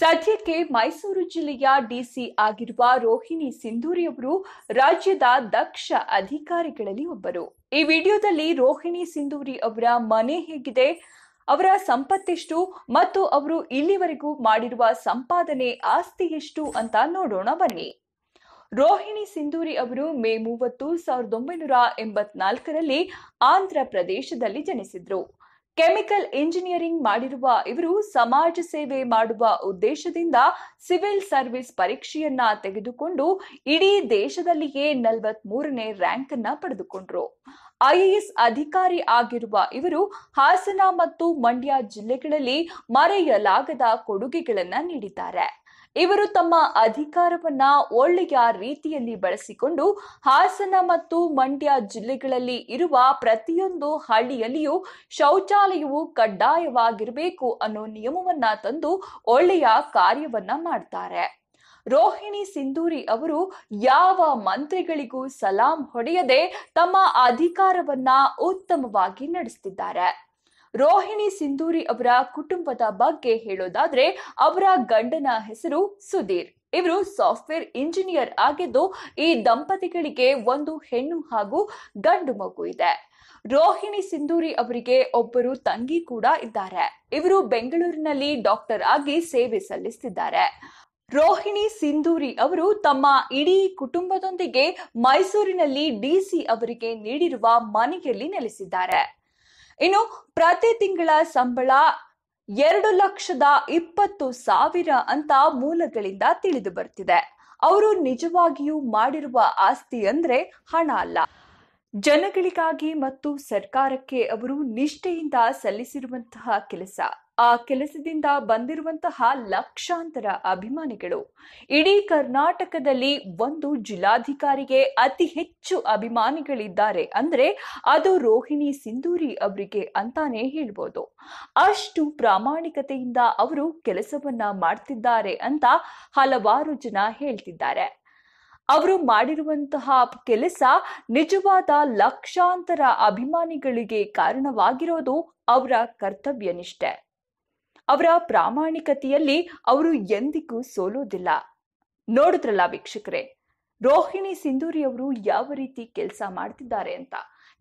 ಸದ್ಯಕ್ಕೆ ಮೈಸೂರು ಜಿಲ್ಲೆಯ ಡಿಸಿ ಆಗಿರುವ ರೋಹಿಣಿ ಸಿಂಧೂರಿ ಅವರು ರಾಜ್ಯದ ದಕ್ಷ ಅಧಿಕಾರಿಗಳಲ್ಲಿ ಒಬ್ಬರು ಈ ವಿಡಿಯೋದಲ್ಲಿ ರೋಹಿಣಿ ಸಿಂಧೂರಿ ಅವರ ಮನೆ ಹೇಗಿದೆ ಅವರ ಸಂಪತ್ತೆಷ್ಟು ಮತ್ತು ಅವರು ಇಲ್ಲಿವರೆಗೂ ಮಾಡಿರುವ ಸಂಪಾದನೆ ಆಸ್ತಿ ಎಷ್ಟು ಅಂತ ನೋಡೋಣ ಬನ್ನಿ ರೋಹಿಣಿ ಸಿಂಧೂರಿ ಅವರು ಮೇ ಮೂವತ್ತು ಸಾವಿರದ ಒಂಬೈನೂರ ಎಂಬತ್ನಾಲ್ಕರಲ್ಲಿ ಆಂಧ್ರ ಪ್ರದೇಶದಲ್ಲಿ ಜನಿಸಿದ್ರು ಕೆಮಿಕಲ್ ಇಂಜಿನಿಯರಿಂಗ್ ಮಾಡಿರುವ ಇವರು ಸಮಾಜ ಸೇವೆ ಮಾಡುವ ಉದ್ದೇಶದಿಂದ ಸಿವಿಲ್ ಸರ್ವಿಸ್ ಪರೀಕ್ಷೆಯನ್ನ ತೆಗೆದುಕೊಂಡು ಇಡೀ ದೇಶದಲ್ಲಿಯೇ ನಲವತ್ ಮೂರನೇ ರ್ಯಾಂಕ್ ಅನ್ನ ಪಡೆದುಕೊಂಡ್ರು ಐಎಎಸ್ ಅಧಿಕಾರಿ ಆಗಿರುವ ಇವರು ಹಾಸನ ಮತ್ತು ಮಂಡ್ಯ ಜಿಲ್ಲೆಗಳಲ್ಲಿ ಮರೆಯಲಾಗದ ಕೊಡುಗೆಗಳನ್ನ ನೀಡಿದ್ದಾರೆ ಇವರು ತಮ್ಮ ಅಧಿಕಾರವನ್ನ ಒಳ್ಳೆಯ ರೀತಿಯಲ್ಲಿ ಬಳಸಿಕೊಂಡು ಹಾಸನ ಮತ್ತು ಮಂಡ್ಯ ಜಿಲ್ಲೆಗಳಲ್ಲಿ ಇರುವ ಪ್ರತಿಯೊಂದು ಹಳ್ಳಿಯಲ್ಲಿಯೂ ಶೌಚಾಲಯವು ಕಡ್ಡಾಯವಾಗಿರಬೇಕು ಅನ್ನೋ ನಿಯಮವನ್ನ ತಂದು ಒಳ್ಳೆಯ ಕಾರ್ಯವನ್ನ ಮಾಡ್ತಾರೆ ರೋಹಿಣಿ ಸಿಂಧೂರಿ ಅವರು ಯಾವ ಮಂತ್ರಿಗಳಿಗೂ ಸಲಾಂ ಹೊಡೆಯದೆ ತಮ್ಮ ಅಧಿಕಾರವನ್ನ ಉತ್ತಮವಾಗಿ ನಡೆಸುತ್ತಿದ್ದಾರೆ ರೋಹಿಣಿ ಸಿಂಧೂರಿ ಅವರ ಕುಟುಂಬದ ಬಗ್ಗೆ ಹೇಳೋದಾದ್ರೆ ಅವರ ಗಂಡನ ಹೆಸರು ಸುಧೀರ್ ಇವರು ಸಾಫ್ಟ್ವೇರ್ ಇಂಜಿನಿಯರ್ ಆಗಿದ್ದು ಈ ದಂಪತಿಗಳಿಗೆ ಒಂದು ಹೆಣ್ಣು ಹಾಗೂ ಗಂಡು ಮಗು ಇದೆ ರೋಹಿಣಿ ಸಿಂಧೂರಿ ಅವರಿಗೆ ಒಬ್ಬರು ತಂಗಿ ಕೂಡ ಇದ್ದಾರೆ ಇವರು ಬೆಂಗಳೂರಿನಲ್ಲಿ ಡಾಕ್ಟರ್ ಆಗಿ ಸೇವೆ ಸಲ್ಲಿಸುತ್ತಿದ್ದಾರೆ ರೋಹಿಣಿ ಸಿಂಧೂರಿ ಅವರು ತಮ್ಮ ಇಡೀ ಕುಟುಂಬದೊಂದಿಗೆ ಮೈಸೂರಿನಲ್ಲಿ ಡಿಸಿ ಅವರಿಗೆ ನೀಡಿರುವ ಮನೆಯಲ್ಲಿ ನೆಲೆಸಿದ್ದಾರೆ ಇನ್ನು ಪ್ರತಿ ತಿಂಗಳ ಸಂಬಳ ಎರಡು ಲಕ್ಷದ ಇಪ್ಪತ್ತು ಸಾವಿರ ಅಂತ ಮೂಲಗಳಿಂದ ತಿಳಿದು ಬರ್ತಿದೆ ಅವರು ನಿಜವಾಗಿಯೂ ಮಾಡಿರುವ ಆಸ್ತಿ ಅಂದ್ರೆ ಹಣ ಅಲ್ಲ ಜನಗಳಿಗಾಗಿ ಮತ್ತು ಸರ್ಕಾರಕ್ಕೆ ಅವರು ನಿಷ್ಠೆಯಿಂದ ಸಲ್ಲಿಸಿರುವಂತಹ ಕೆಲಸ ಆ ಕೆಲಸದಿಂದ ಬಂದಿರುವಂತಹ ಲಕ್ಷಾಂತರ ಅಭಿಮಾನಿಗಳು ಇಡೀ ಕರ್ನಾಟಕದಲ್ಲಿ ಒಂದು ಜಿಲ್ಲಾಧಿಕಾರಿಗೆ ಅತಿ ಹೆಚ್ಚು ಅಭಿಮಾನಿಗಳಿದ್ದಾರೆ ಅಂದ್ರೆ ಅದು ರೋಹಿಣಿ ಸಿಂಧೂರಿ ಅವರಿಗೆ ಅಂತಾನೆ ಹೇಳ್ಬೋದು ಅಷ್ಟು ಪ್ರಾಮಾಣಿಕತೆಯಿಂದ ಅವರು ಕೆಲಸವನ್ನ ಮಾಡ್ತಿದ್ದಾರೆ ಅಂತ ಹಲವಾರು ಜನ ಹೇಳ್ತಿದ್ದಾರೆ ಅವರು ಮಾಡಿರುವಂತಹ ಕೆಲಸ ನಿಜವಾದ ಲಕ್ಷಾಂತರ ಅಭಿಮಾನಿಗಳಿಗೆ ಕಾರಣವಾಗಿರೋದು ಅವರ ಕರ್ತವ್ಯನಿಷ್ಠೆ ಅವರ ಪ್ರಾಮಾಣಿಕತೆಯಲ್ಲಿ ಅವರು ಎಂದಿಗೂ ಸೋಲೋದಿಲ್ಲ ನೋಡಿದ್ರಲ್ಲ ವೀಕ್ಷಕರೇ ರೋಹಿಣಿ ಸಿಂಧೂರಿ ಅವರು ಯಾವ ರೀತಿ ಕೆಲಸ ಮಾಡ್ತಿದ್ದಾರೆ ಅಂತ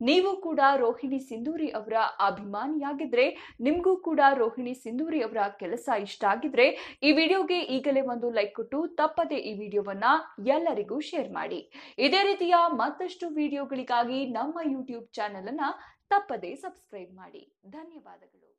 ನೀವು ಕೂಡ ರೋಹಿಣಿ ಸಿಂಧೂರಿ ಅವರ ಅಭಿಮಾನಿಯಾಗಿದ್ರೆ ನಿಮಗೂ ಕೂಡ ರೋಹಿಣಿ ಸಿಂಧೂರಿ ಅವರ ಕೆಲಸ ಇಷ್ಟ ಆಗಿದ್ರೆ ಈ ವಿಡಿಯೋಗೆ ಈಗಲೇ ಒಂದು ಲೈಕ್ ಕೊಟ್ಟು ತಪ್ಪದೆ ಈ ವಿಡಿಯೋವನ್ನ ಎಲ್ಲರಿಗೂ ಶೇರ್ ಮಾಡಿ ಇದೇ ರೀತಿಯ ಮತ್ತಷ್ಟು ವಿಡಿಯೋಗಳಿಗಾಗಿ ನಮ್ಮ ಯೂಟ್ಯೂಬ್ ಚಾನೆಲ್ ಅನ್ನ ತಪ್ಪದೆ ಸಬ್ಸ್ಕ್ರೈಬ್ ಮಾಡಿ ಧನ್ಯವಾದಗಳು